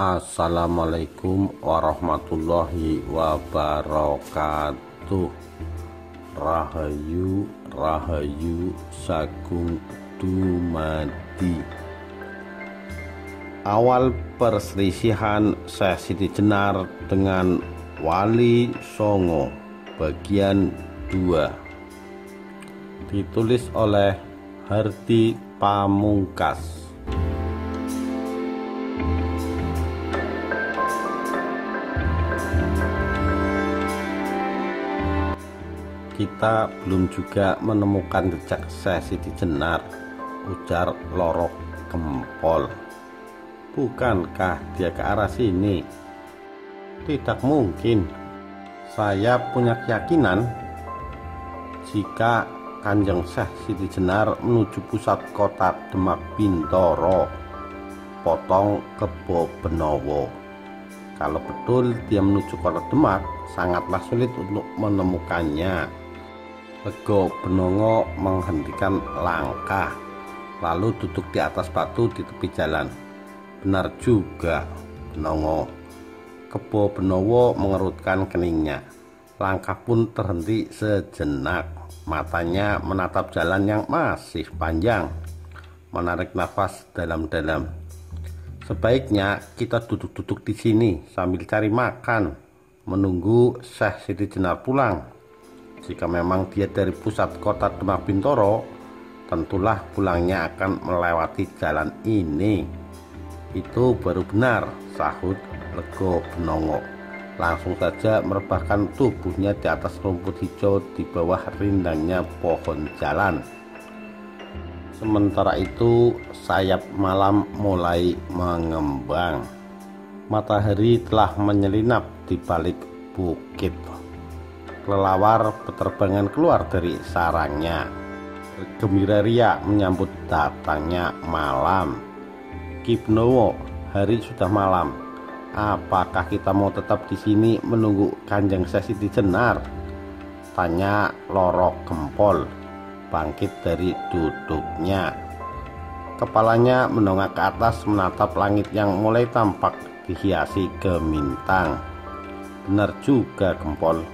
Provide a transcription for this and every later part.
Assalamualaikum warahmatullahi wabarakatuh Rahayu Rahayu Sagung Dumadi Awal perselisihan Syekh Siti Jenar dengan Wali Songo bagian 2 ditulis oleh Herti Pamungkas kita belum juga menemukan jejak sesi di jenar ujar lorok gempol bukankah dia ke arah sini tidak mungkin saya punya keyakinan jika Kanjeng Syekh Siti Jenar menuju pusat kota Demak Bintoro potong kebo Benowo kalau betul dia menuju kota Demak sangatlah sulit untuk menemukannya Lego Benongo menghentikan langkah lalu duduk di atas batu di tepi jalan. Benar juga, Benongo. Kebo Benowo mengerutkan keningnya. Langkah pun terhenti sejenak. Matanya menatap jalan yang masih panjang. Menarik nafas dalam-dalam. Sebaiknya kita duduk-duduk di sini sambil cari makan, menunggu Syekh Siti Jenar pulang. Jika memang dia dari pusat kota Demak Bintoro, tentulah pulangnya akan melewati jalan ini. Itu baru benar, sahut Lego Benongo. Langsung saja merebahkan tubuhnya di atas rumput hijau di bawah rindangnya pohon jalan. Sementara itu, sayap malam mulai mengembang. Matahari telah menyelinap di balik bukit kelelawar peterbangan keluar dari sarangnya. Gembira ria menyambut datangnya malam. Kipnowo, hari sudah malam. Apakah kita mau tetap di sini menunggu Kanjeng Sesi di Jenar? Tanya Lorok Gempol bangkit dari duduknya. Kepalanya menongak ke atas menatap langit yang mulai tampak dihiasi gemintang. Benar juga Gempol,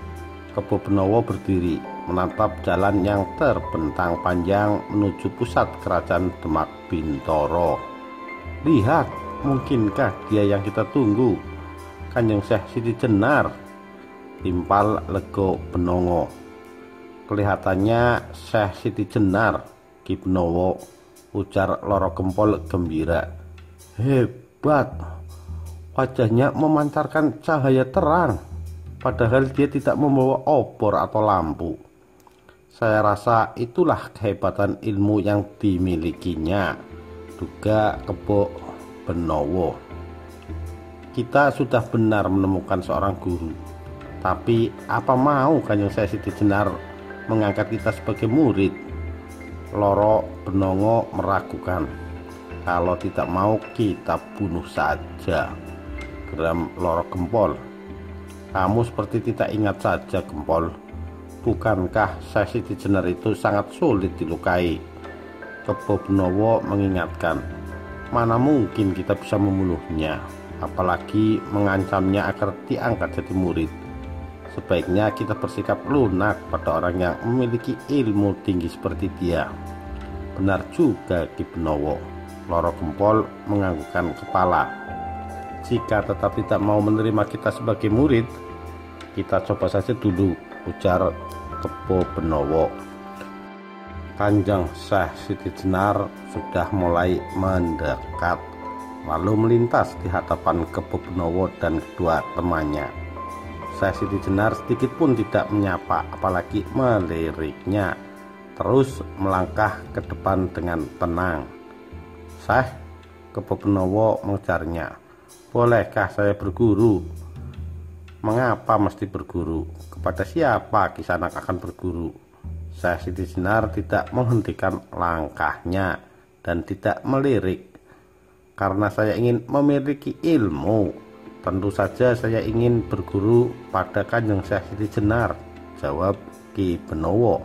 Kebo Benowo berdiri menatap jalan yang terbentang panjang menuju pusat kerajaan Demak Bintoro. Lihat, mungkinkah dia yang kita tunggu? Kanjeng Syekh Siti Jenar, timpal Lego Benowo. Kelihatannya Syekh Siti Jenar, Ki Benowo, ujar Loro Gempol gembira. Hebat, wajahnya memancarkan cahaya terang padahal dia tidak membawa obor atau lampu. Saya rasa itulah kehebatan ilmu yang dimilikinya. Duga Kebo Benowo. Kita sudah benar menemukan seorang guru. Tapi apa mau Kanjeng saya Siti Jenar mengangkat kita sebagai murid? Loro Benongo meragukan. Kalau tidak mau kita bunuh saja. Geram Loro Gempol. Kamu seperti tidak ingat saja, Gempol. Bukankah Sesi Tijener itu sangat sulit dilukai? Kebobnowo mengingatkan, mana mungkin kita bisa memuluhnya, apalagi mengancamnya agar diangkat jadi murid. Sebaiknya kita bersikap lunak pada orang yang memiliki ilmu tinggi seperti dia. Benar juga Kibnowo. Loro Gempol menganggukkan kepala. Jika tetap tidak mau menerima kita sebagai murid, kita coba saja dulu ujar Kepo Benowo Kanjeng Syekh Siti Jenar sudah mulai mendekat lalu melintas di hadapan Kepo Benowo dan kedua temannya Syekh Siti Jenar sedikit pun tidak menyapa apalagi meliriknya terus melangkah ke depan dengan tenang Syekh Kepo Benowo mengejarnya Bolehkah saya berguru? Mengapa mesti berguru? Kepada siapa Kisanak akan berguru? Saya Siti Sinar tidak menghentikan langkahnya dan tidak melirik karena saya ingin memiliki ilmu. Tentu saja saya ingin berguru pada Kanjeng Syekh Siti Jenar, jawab Ki Benowo.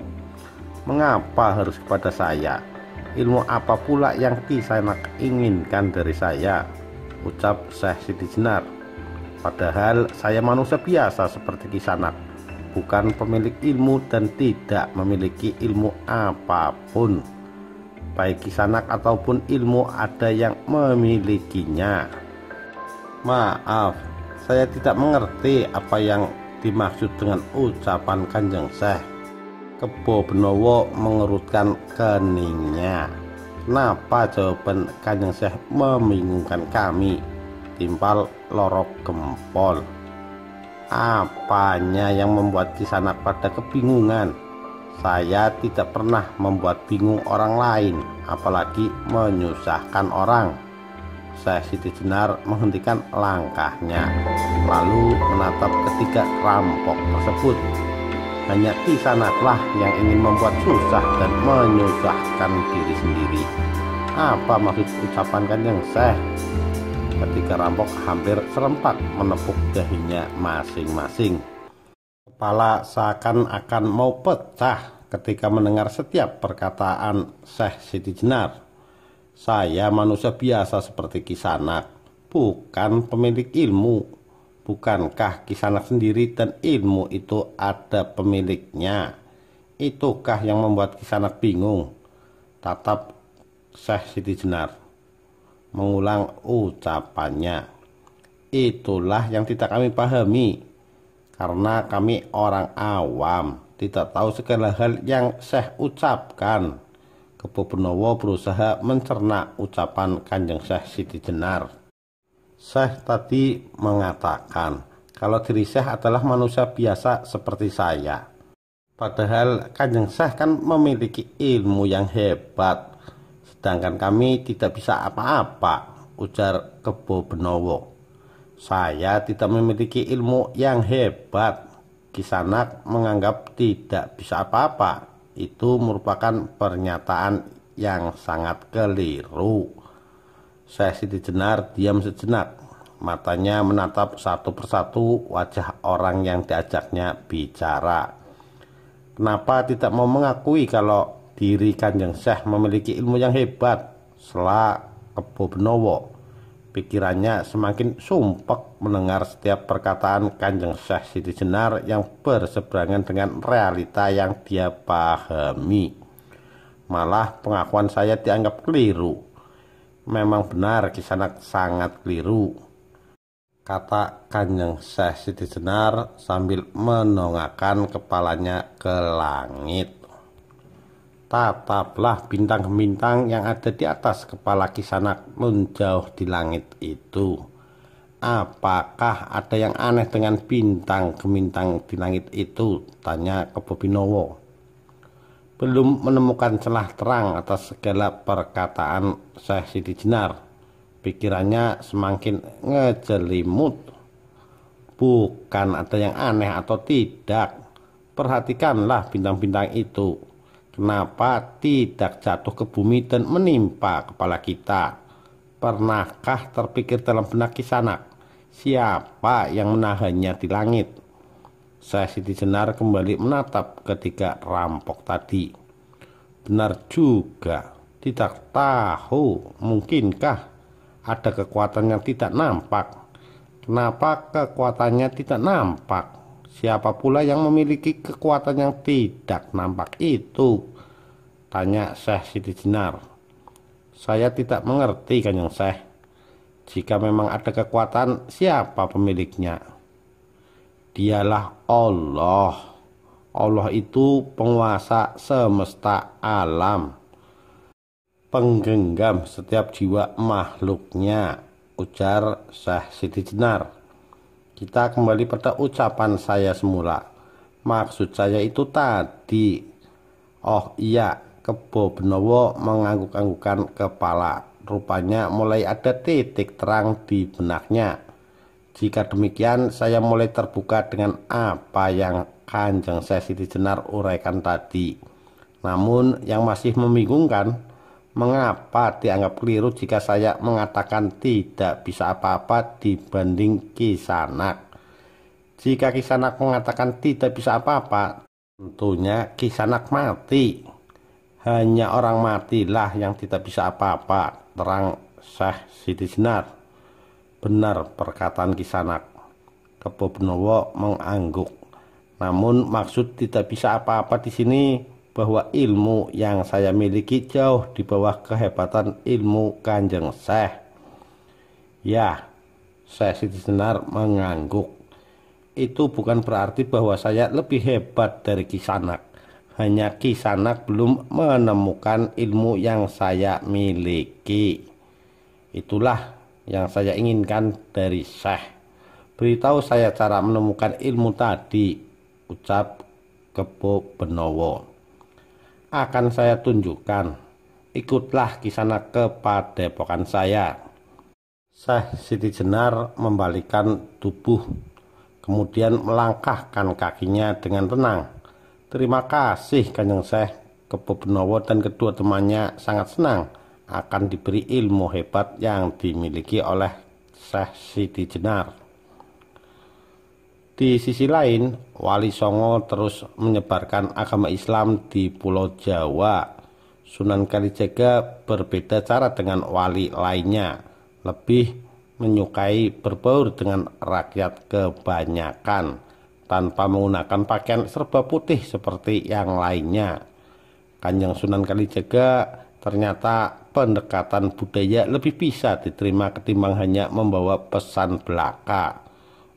Mengapa harus kepada saya? ilmu apa pula yang Sanak inginkan dari saya ucap Syekh Siti Jenar Padahal saya manusia biasa seperti Kisanak, bukan pemilik ilmu dan tidak memiliki ilmu apapun. Baik Kisanak ataupun ilmu ada yang memilikinya. Maaf, saya tidak mengerti apa yang dimaksud dengan ucapan Kanjeng Syekh. Kebo Benowo mengerutkan keningnya. Kenapa jawaban Kanjeng Syekh membingungkan kami? tertimpal lorok gempol. Apanya yang membuat kisanak pada kebingungan? Saya tidak pernah membuat bingung orang lain, apalagi menyusahkan orang. Saya Siti Jenar menghentikan langkahnya, lalu menatap ketiga rampok tersebut. Hanya kisanaklah yang ingin membuat susah dan menyusahkan diri sendiri. Apa maksud ucapan yang Syekh? ketika rampok hampir serempak menepuk dahinya masing-masing. Kepala seakan-akan mau pecah ketika mendengar setiap perkataan Syekh Siti Jenar. Saya manusia biasa seperti Kisanak, bukan pemilik ilmu. Bukankah Kisanak sendiri dan ilmu itu ada pemiliknya? Itukah yang membuat Kisanak bingung? Tatap Syekh Siti Jenar mengulang ucapannya. Itulah yang tidak kami pahami, karena kami orang awam, tidak tahu segala hal yang Syekh ucapkan. Kepupenowo berusaha mencerna ucapan Kanjeng Syekh Siti Jenar. Syekh tadi mengatakan, kalau diri Syekh adalah manusia biasa seperti saya. Padahal Kanjeng Syekh kan memiliki ilmu yang hebat, sedangkan kami tidak bisa apa-apa ujar Kebo Benowo saya tidak memiliki ilmu yang hebat Kisanak menganggap tidak bisa apa-apa itu merupakan pernyataan yang sangat keliru saya Siti Jenar diam sejenak matanya menatap satu persatu wajah orang yang diajaknya bicara kenapa tidak mau mengakui kalau diri Kanjeng Syekh memiliki ilmu yang hebat, selak, kebo benowo. Pikirannya semakin sumpek mendengar setiap perkataan Kanjeng Syekh Siti Jenar yang berseberangan dengan realita yang dia pahami. Malah pengakuan saya dianggap keliru. Memang benar Kisanak sangat keliru. Kata Kanjeng Syekh Siti Jenar sambil menongakan kepalanya ke langit tataplah bintang-bintang yang ada di atas kepala Kisanak menjauh di langit itu. Apakah ada yang aneh dengan bintang kemintang di langit itu? Tanya Kebobinowo. Belum menemukan celah terang atas segala perkataan Syekh Siti Jenar. Pikirannya semakin ngejelimut. Bukan ada yang aneh atau tidak. Perhatikanlah bintang-bintang itu Kenapa tidak jatuh ke bumi dan menimpa kepala kita? Pernahkah terpikir dalam benak kisanak? Siapa yang menahannya di langit? Saya Siti Jenar kembali menatap ketika rampok tadi. Benar juga, tidak tahu. Mungkinkah ada kekuatan yang tidak nampak? Kenapa kekuatannya tidak nampak? Siapa pula yang memiliki kekuatan yang tidak nampak itu? Tanya Syekh Siti Jenar. Saya tidak mengerti Kanjeng Syekh. Jika memang ada kekuatan, siapa pemiliknya? Dialah Allah. Allah itu penguasa semesta alam. Penggenggam setiap jiwa makhluknya, ujar Syekh Siti Jenar. Kita kembali pada ucapan saya semula. Maksud saya itu tadi. Oh iya, Kebo Benowo mengangguk-anggukan kepala. Rupanya mulai ada titik terang di benaknya. Jika demikian, saya mulai terbuka dengan apa yang Kanjeng Sesiti Jenar uraikan tadi. Namun, yang masih membingungkan, mengapa dianggap keliru jika saya mengatakan tidak bisa apa-apa dibanding Kisanak? Jika Kisanak mengatakan tidak bisa apa-apa, tentunya Kisanak mati hanya orang matilah yang tidak bisa apa-apa terang Syekh Siti Jenar benar perkataan Kisanak Kebobnowo mengangguk namun maksud tidak bisa apa-apa di sini bahwa ilmu yang saya miliki jauh di bawah kehebatan ilmu Kanjeng Syekh ya Syekh Siti Jenar mengangguk itu bukan berarti bahwa saya lebih hebat dari Kisanak hanya Kisanak belum menemukan ilmu yang saya miliki. Itulah yang saya inginkan dari Syekh. Beritahu saya cara menemukan ilmu tadi, ucap Kebo Benowo. Akan saya tunjukkan. Ikutlah Kisanak ke padepokan saya. Syekh Siti Jenar membalikan tubuh, kemudian melangkahkan kakinya dengan tenang Terima kasih Kanjeng Syekh. Kepupenowo dan kedua temannya sangat senang akan diberi ilmu hebat yang dimiliki oleh Syekh Siti Jenar. Di sisi lain, Wali Songo terus menyebarkan agama Islam di Pulau Jawa. Sunan Kalijaga berbeda cara dengan wali lainnya, lebih menyukai berbaur dengan rakyat kebanyakan tanpa menggunakan pakaian serba putih seperti yang lainnya. Kanjeng Sunan Kalijaga ternyata pendekatan budaya lebih bisa diterima ketimbang hanya membawa pesan belaka,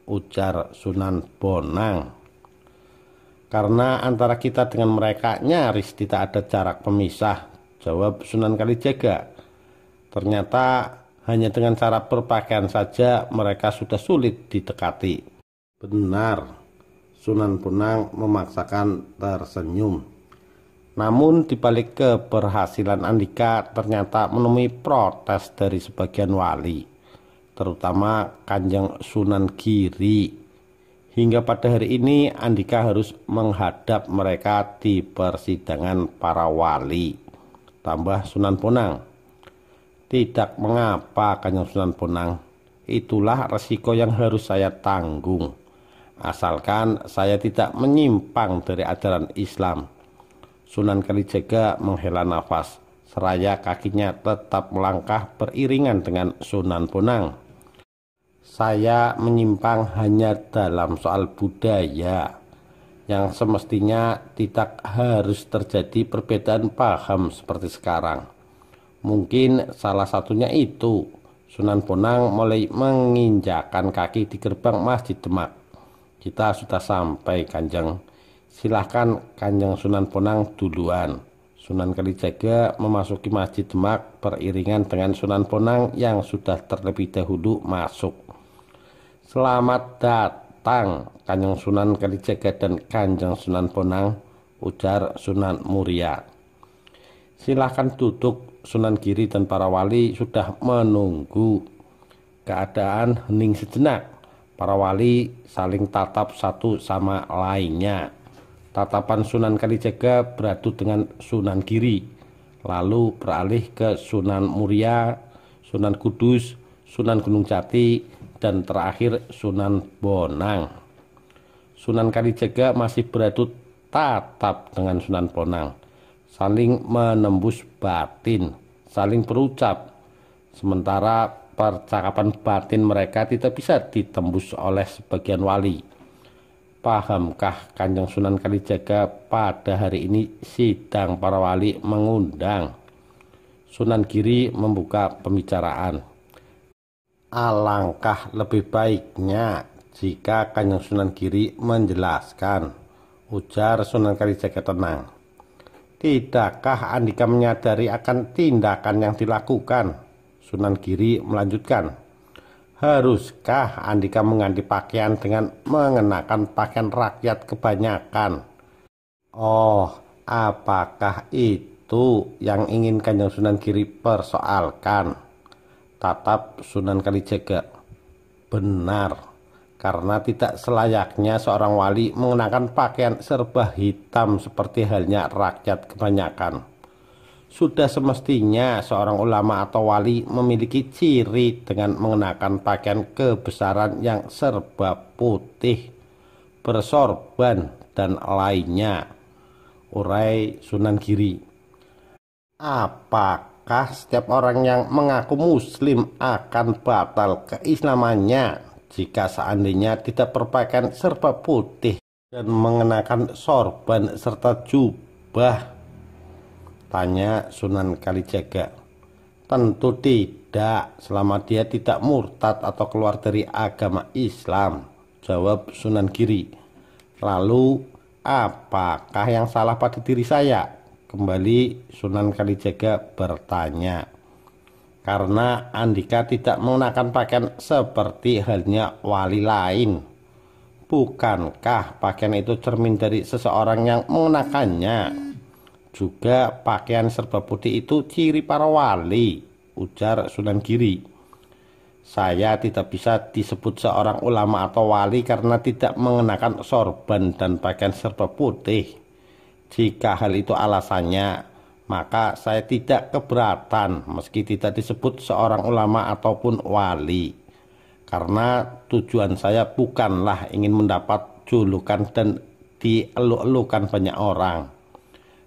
ujar Sunan Bonang. Karena antara kita dengan mereka nyaris tidak ada jarak pemisah, jawab Sunan Kalijaga. Ternyata hanya dengan cara berpakaian saja mereka sudah sulit didekati. Benar, Sunan Bonang memaksakan tersenyum. Namun dibalik keberhasilan Andika ternyata menemui protes dari sebagian wali, terutama Kanjeng Sunan Giri. Hingga pada hari ini Andika harus menghadap mereka di persidangan para wali. Tambah Sunan Bonang. Tidak mengapa Kanjeng Sunan Bonang. Itulah resiko yang harus saya tanggung asalkan saya tidak menyimpang dari ajaran Islam. Sunan Kalijaga menghela nafas, seraya kakinya tetap melangkah beriringan dengan Sunan Bonang. Saya menyimpang hanya dalam soal budaya yang semestinya tidak harus terjadi perbedaan paham seperti sekarang. Mungkin salah satunya itu Sunan Bonang mulai menginjakan kaki di gerbang Masjid Demak kita sudah sampai kanjeng silahkan kanjeng sunan ponang duluan sunan kalijaga memasuki masjid demak beriringan dengan sunan ponang yang sudah terlebih dahulu masuk selamat datang kanjeng sunan kalijaga dan kanjeng sunan ponang ujar sunan muria silahkan duduk sunan giri dan para wali sudah menunggu keadaan hening sejenak Para wali saling tatap satu sama lainnya. Tatapan Sunan Kalijaga beradu dengan Sunan Giri, lalu beralih ke Sunan Muria, Sunan Kudus, Sunan Gunung Jati, dan terakhir Sunan Bonang. Sunan Kalijaga masih beradu tatap dengan Sunan Bonang, saling menembus batin, saling berucap. Sementara percakapan batin mereka tidak bisa ditembus oleh sebagian wali. Pahamkah Kanjeng Sunan Kalijaga pada hari ini sidang para wali mengundang Sunan Giri membuka pembicaraan. Alangkah lebih baiknya jika Kanjeng Sunan Giri menjelaskan, ujar Sunan Kalijaga tenang. Tidakkah Andika menyadari akan tindakan yang dilakukan? Sunan Giri melanjutkan, Haruskah Andika mengganti pakaian dengan mengenakan pakaian rakyat kebanyakan? Oh, apakah itu yang ingin Kanjeng Sunan Giri persoalkan? Tatap Sunan Kalijaga. Benar, karena tidak selayaknya seorang wali mengenakan pakaian serba hitam seperti halnya rakyat kebanyakan sudah semestinya seorang ulama atau wali memiliki ciri dengan mengenakan pakaian kebesaran yang serba putih, bersorban, dan lainnya. Urai Sunan Giri Apakah setiap orang yang mengaku muslim akan batal keislamannya jika seandainya tidak berpakaian serba putih dan mengenakan sorban serta jubah Tanya Sunan Kalijaga. Tentu tidak, selama dia tidak murtad atau keluar dari agama Islam. Jawab Sunan Giri. Lalu, apakah yang salah pada diri saya? Kembali Sunan Kalijaga bertanya. Karena Andika tidak menggunakan pakaian seperti halnya wali lain. Bukankah pakaian itu cermin dari seseorang yang menggunakannya? Juga pakaian serba putih itu ciri para wali, ujar Sunan Giri. Saya tidak bisa disebut seorang ulama atau wali karena tidak mengenakan sorban dan pakaian serba putih. Jika hal itu alasannya, maka saya tidak keberatan meski tidak disebut seorang ulama ataupun wali karena tujuan saya bukanlah ingin mendapat julukan dan dieluk-elukan banyak orang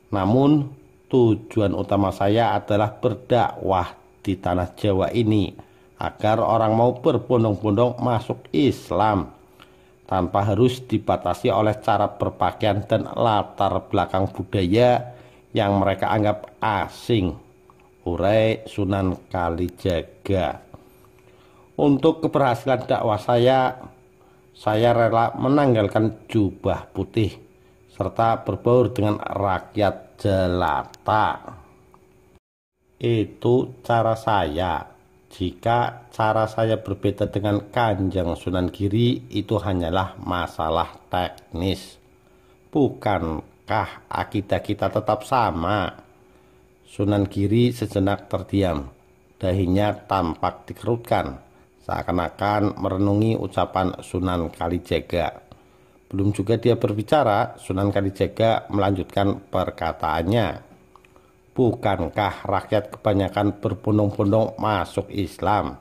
namun tujuan utama saya adalah berdakwah di tanah Jawa ini agar orang mau berbondong-bondong masuk Islam tanpa harus dibatasi oleh cara berpakaian dan latar belakang budaya yang mereka anggap asing. Urai Sunan Kalijaga. Untuk keberhasilan dakwah saya, saya rela menanggalkan jubah putih serta berbaur dengan rakyat jelata. Itu cara saya. Jika cara saya berbeda dengan Kanjeng Sunan Giri, itu hanyalah masalah teknis. Bukankah akidah kita tetap sama? Sunan Giri sejenak terdiam. Dahinya tampak dikerutkan, seakan-akan merenungi ucapan Sunan Kalijaga. Belum juga dia berbicara, Sunan Kalijaga melanjutkan perkataannya. Bukankah rakyat kebanyakan berbondong-bondong masuk Islam?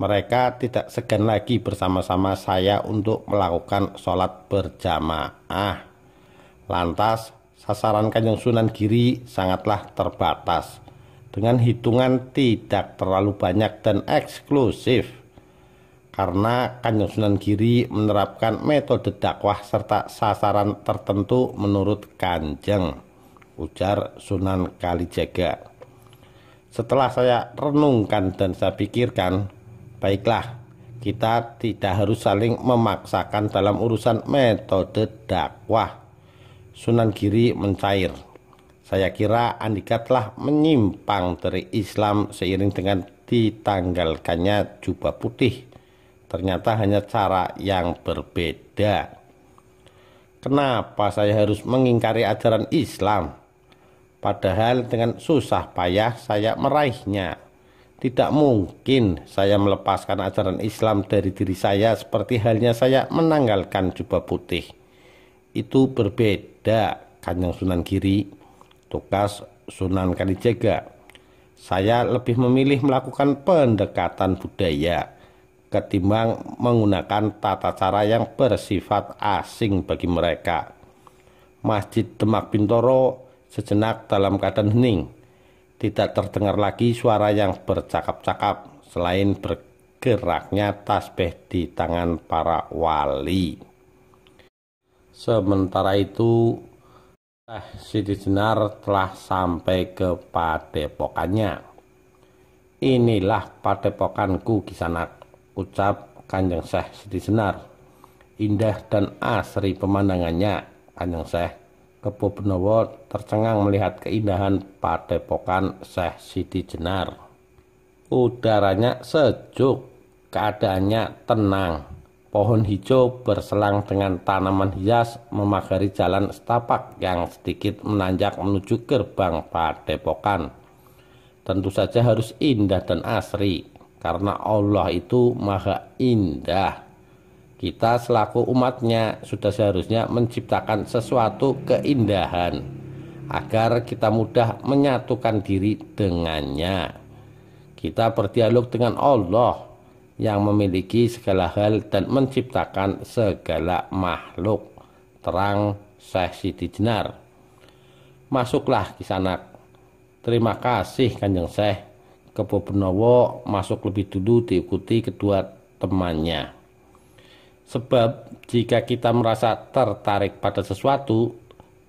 Mereka tidak segan lagi bersama-sama saya untuk melakukan sholat berjamaah. Lantas, sasaran Kanjeng Sunan Giri sangatlah terbatas. Dengan hitungan tidak terlalu banyak dan eksklusif karena Kanjeng Sunan Giri menerapkan metode dakwah serta sasaran tertentu menurut Kanjeng, ujar Sunan Kalijaga. Setelah saya renungkan dan saya pikirkan, baiklah, kita tidak harus saling memaksakan dalam urusan metode dakwah. Sunan Giri mencair. Saya kira Andika telah menyimpang dari Islam seiring dengan ditanggalkannya jubah putih Ternyata hanya cara yang berbeda. Kenapa saya harus mengingkari ajaran Islam? Padahal dengan susah payah saya meraihnya. Tidak mungkin saya melepaskan ajaran Islam dari diri saya seperti halnya saya menanggalkan jubah putih. Itu berbeda, Kanjeng Sunan Giri. Tugas Sunan Kalijaga. Saya lebih memilih melakukan pendekatan budaya ketimbang menggunakan tata cara yang bersifat asing bagi mereka. Masjid Demak Bintoro sejenak dalam keadaan hening. Tidak terdengar lagi suara yang bercakap-cakap selain bergeraknya tasbih di tangan para wali. Sementara itu, Eh, Siti Jenar telah sampai ke padepokannya. Inilah padepokanku Kisanak ucap Kanjeng Syekh Siti Senar. Indah dan asri pemandangannya, Kanjeng Syekh. Kepo Benowo tercengang melihat keindahan padepokan Syekh Siti Jenar. Udaranya sejuk, keadaannya tenang. Pohon hijau berselang dengan tanaman hias memagari jalan setapak yang sedikit menanjak menuju gerbang padepokan. Tentu saja harus indah dan asri, karena Allah itu maha indah. Kita selaku umatnya sudah seharusnya menciptakan sesuatu keindahan agar kita mudah menyatukan diri dengannya. Kita berdialog dengan Allah yang memiliki segala hal dan menciptakan segala makhluk. Terang Syekh Siti Jenar. Masuklah kisanak. Terima kasih Kanjeng Syekh Kepo Benowo masuk lebih dulu diikuti kedua temannya. Sebab jika kita merasa tertarik pada sesuatu,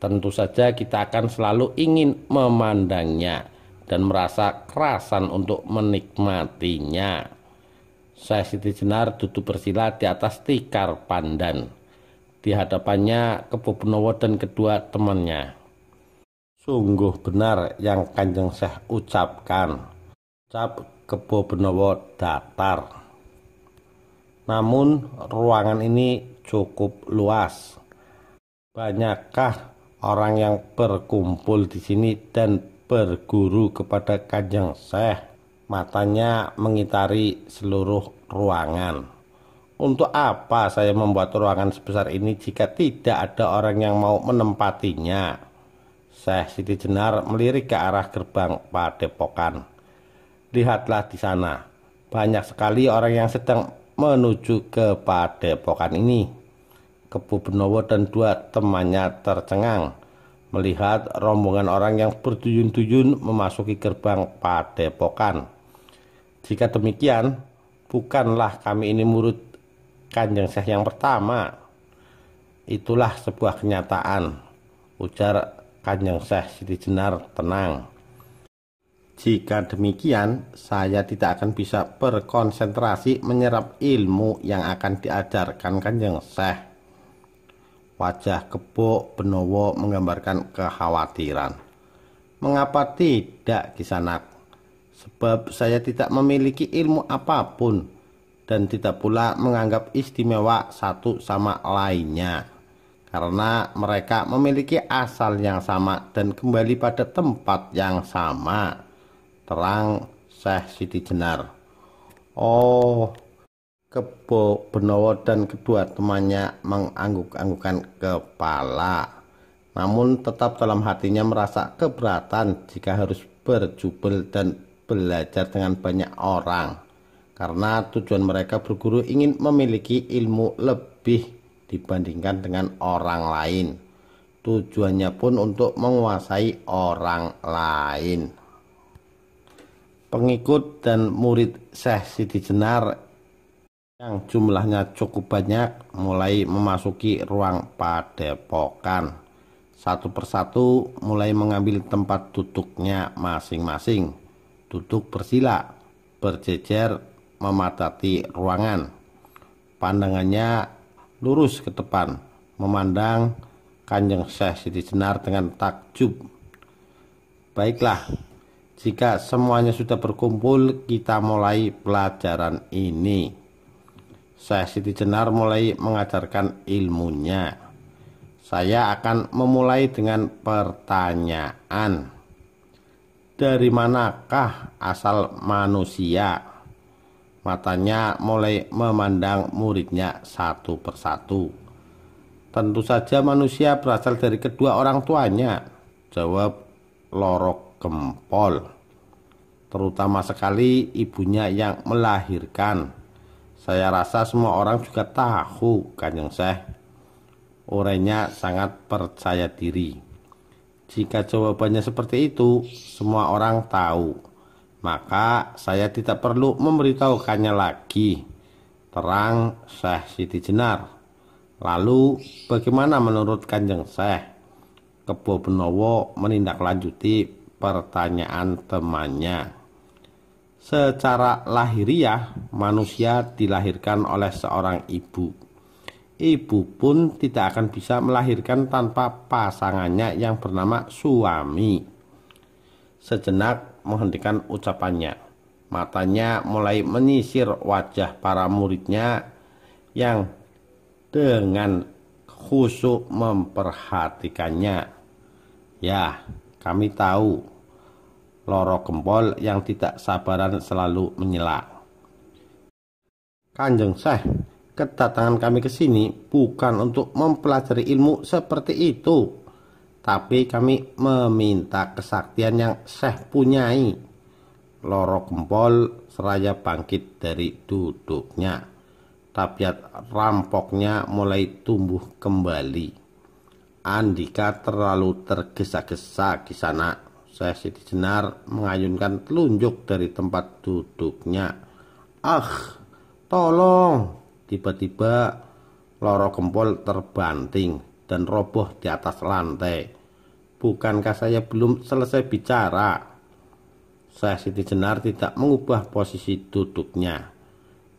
tentu saja kita akan selalu ingin memandangnya dan merasa kerasan untuk menikmatinya. Saya Siti Jenar duduk bersila di atas tikar pandan. Di hadapannya Kepo Benowo dan kedua temannya. Sungguh benar yang Kanjeng Syekh ucapkan. Cap Kebo Benowo datar. Namun ruangan ini cukup luas. Banyakkah orang yang berkumpul di sini dan berguru kepada Kanjeng seh Matanya mengitari seluruh ruangan. Untuk apa saya membuat ruangan sebesar ini jika tidak ada orang yang mau menempatinya? Saya Siti Jenar melirik ke arah gerbang padepokan lihatlah di sana. Banyak sekali orang yang sedang menuju ke padepokan ini. Kepu Benowo dan dua temannya tercengang melihat rombongan orang yang bertujuan tujuan memasuki gerbang padepokan. Jika demikian, bukanlah kami ini murid Kanjeng Syekh yang pertama. Itulah sebuah kenyataan, ujar Kanjeng Syekh Siti Jenar tenang. Jika demikian, saya tidak akan bisa berkonsentrasi menyerap ilmu yang akan diajarkan Kanjeng Syekh. Wajah kebo Benowo menggambarkan kekhawatiran. Mengapa tidak kisanak? Sebab saya tidak memiliki ilmu apapun dan tidak pula menganggap istimewa satu sama lainnya. Karena mereka memiliki asal yang sama dan kembali pada tempat yang sama terang Syekh Siti Jenar. Oh, Kebo Benowo dan kedua temannya mengangguk-anggukan kepala. Namun tetap dalam hatinya merasa keberatan jika harus berjubel dan belajar dengan banyak orang. Karena tujuan mereka berguru ingin memiliki ilmu lebih dibandingkan dengan orang lain. Tujuannya pun untuk menguasai orang lain pengikut dan murid Syekh Siti Jenar yang jumlahnya cukup banyak mulai memasuki ruang padepokan satu persatu mulai mengambil tempat duduknya masing-masing duduk bersila berjejer memadati ruangan pandangannya lurus ke depan memandang kanjeng Syekh Siti Jenar dengan takjub baiklah jika semuanya sudah berkumpul, kita mulai pelajaran ini. Saya Siti Jenar mulai mengajarkan ilmunya. Saya akan memulai dengan pertanyaan. Dari manakah asal manusia? Matanya mulai memandang muridnya satu persatu. Tentu saja manusia berasal dari kedua orang tuanya. Jawab Lorok kempol terutama sekali ibunya yang melahirkan. Saya rasa semua orang juga tahu, Kanjeng Syekh. Orangnya sangat percaya diri. Jika jawabannya seperti itu, semua orang tahu. Maka saya tidak perlu memberitahukannya lagi. Terang Syekh Siti Jenar. Lalu bagaimana menurut Kanjeng Syekh? Kebo Benowo menindaklanjuti pertanyaan temannya. Secara lahiriah, manusia dilahirkan oleh seorang ibu. Ibu pun tidak akan bisa melahirkan tanpa pasangannya yang bernama suami. Sejenak menghentikan ucapannya. Matanya mulai menyisir wajah para muridnya yang dengan khusyuk memperhatikannya. Ya, kami tahu loro gempol yang tidak sabaran selalu menyela. Kanjeng Syekh, kedatangan kami ke sini bukan untuk mempelajari ilmu seperti itu, tapi kami meminta kesaktian yang Syekh punyai. Loro gempol seraya bangkit dari duduknya. Tabiat rampoknya mulai tumbuh kembali. Andika terlalu tergesa-gesa di sana. Saya Siti Jenar mengayunkan telunjuk dari tempat duduknya. Ah, tolong! Tiba-tiba loro kempol terbanting dan roboh di atas lantai. Bukankah saya belum selesai bicara? Saya Siti Jenar tidak mengubah posisi duduknya.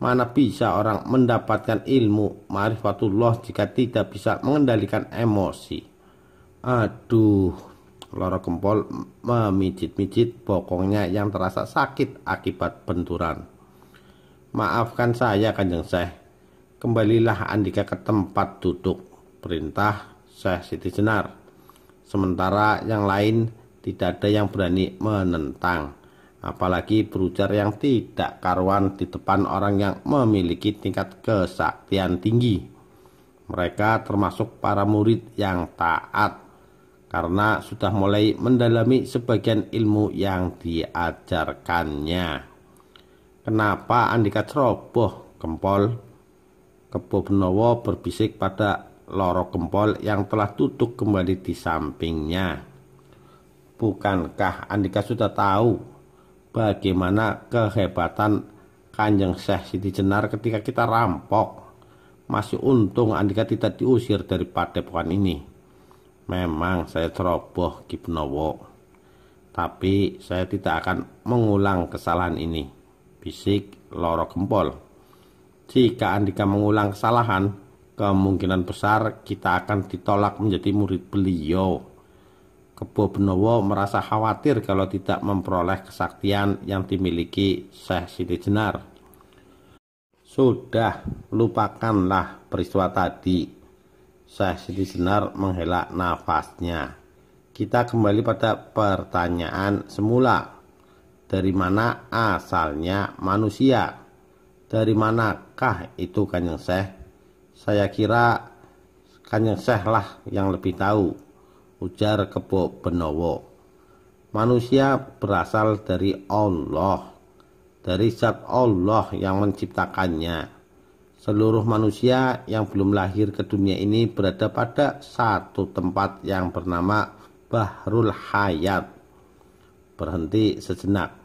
Mana bisa orang mendapatkan ilmu marifatullah jika tidak bisa mengendalikan emosi. Aduh, Loro Kempol memijit-mijit bokongnya yang terasa sakit akibat benturan. Maafkan saya Kanjeng Syekh. Kembalilah Andika ke tempat duduk. Perintah Syekh Siti Jenar. Sementara yang lain tidak ada yang berani menentang apalagi brucer yang tidak karuan di depan orang yang memiliki tingkat kesaktian tinggi. Mereka termasuk para murid yang taat karena sudah mulai mendalami sebagian ilmu yang diajarkannya. Kenapa Andika ceroboh kempol? Kepo Benowo berbisik pada lorok kempol yang telah tutup kembali di sampingnya. Bukankah Andika sudah tahu bagaimana kehebatan Kanjeng Syekh Siti Jenar ketika kita rampok. Masih untung Andika tidak diusir dari padepokan ini. Memang saya ceroboh Kibnowo. Tapi saya tidak akan mengulang kesalahan ini. Bisik lorok Gempol. Jika Andika mengulang kesalahan, kemungkinan besar kita akan ditolak menjadi murid beliau Kebo Benowo merasa khawatir kalau tidak memperoleh kesaktian yang dimiliki Syekh Siti Jenar. Sudah, lupakanlah peristiwa tadi. Syekh Siti Jenar menghela nafasnya. Kita kembali pada pertanyaan semula. Dari mana asalnya manusia? Dari manakah itu Kanjeng Syekh? Saya kira Kanjeng Syekh lah yang lebih tahu ujar Kebo Benowo. Manusia berasal dari Allah, dari zat Allah yang menciptakannya. Seluruh manusia yang belum lahir ke dunia ini berada pada satu tempat yang bernama Bahrul Hayat. Berhenti sejenak.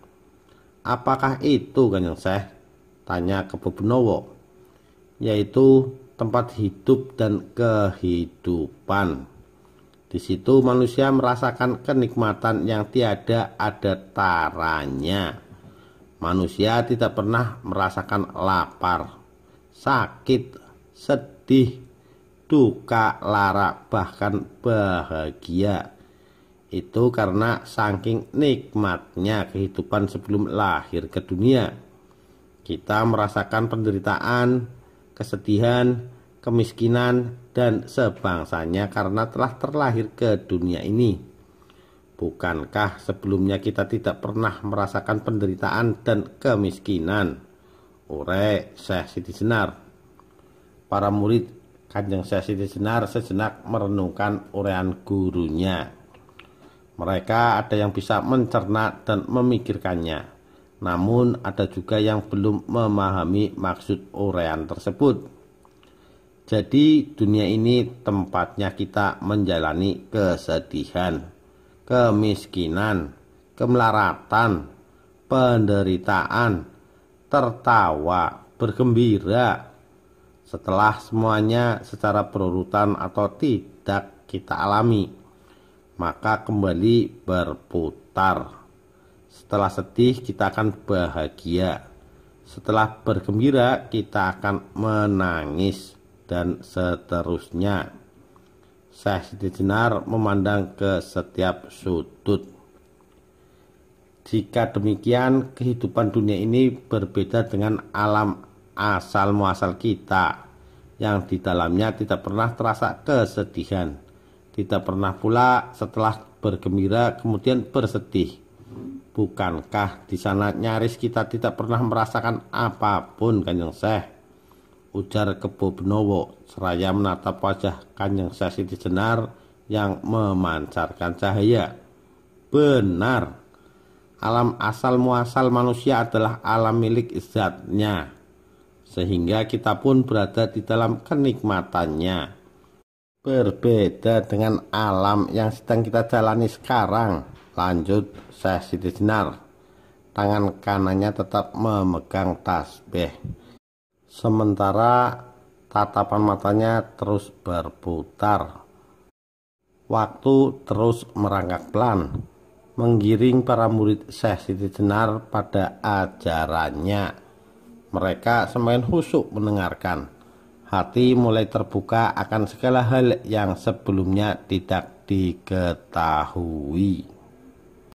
Apakah itu yang saya Tanya Kebo Benowo. Yaitu tempat hidup dan kehidupan. Di situ manusia merasakan kenikmatan yang tiada ada taranya. Manusia tidak pernah merasakan lapar, sakit, sedih, duka, lara, bahkan bahagia. Itu karena saking nikmatnya kehidupan sebelum lahir ke dunia. Kita merasakan penderitaan, kesedihan, kemiskinan, dan sebangsanya karena telah terlahir ke dunia ini. Bukankah sebelumnya kita tidak pernah merasakan penderitaan dan kemiskinan? Ure, Syekh Siti Senar. Para murid Kanjeng Syekh Siti Senar sejenak merenungkan urean gurunya. Mereka ada yang bisa mencerna dan memikirkannya. Namun ada juga yang belum memahami maksud urean tersebut jadi dunia ini tempatnya kita menjalani kesedihan, kemiskinan, kemelaratan, penderitaan, tertawa, bergembira. Setelah semuanya secara perurutan atau tidak kita alami, maka kembali berputar. Setelah sedih, kita akan bahagia. Setelah bergembira, kita akan menangis dan seterusnya Syekh Siti Jenar memandang ke setiap sudut jika demikian kehidupan dunia ini berbeda dengan alam asal muasal kita yang di dalamnya tidak pernah terasa kesedihan tidak pernah pula setelah bergembira kemudian bersedih bukankah di sana nyaris kita tidak pernah merasakan apapun kanjeng Syekh ujar Kebo Benowo seraya menatap wajah Kanjeng Sasi Jenar yang memancarkan cahaya. Benar, alam asal muasal manusia adalah alam milik zatnya, sehingga kita pun berada di dalam kenikmatannya. Berbeda dengan alam yang sedang kita jalani sekarang. Lanjut, Sasi Jenar. Tangan kanannya tetap memegang tasbih sementara tatapan matanya terus berputar. Waktu terus merangkak pelan, menggiring para murid Syekh Siti Jenar pada ajarannya. Mereka semakin husuk mendengarkan. Hati mulai terbuka akan segala hal yang sebelumnya tidak diketahui.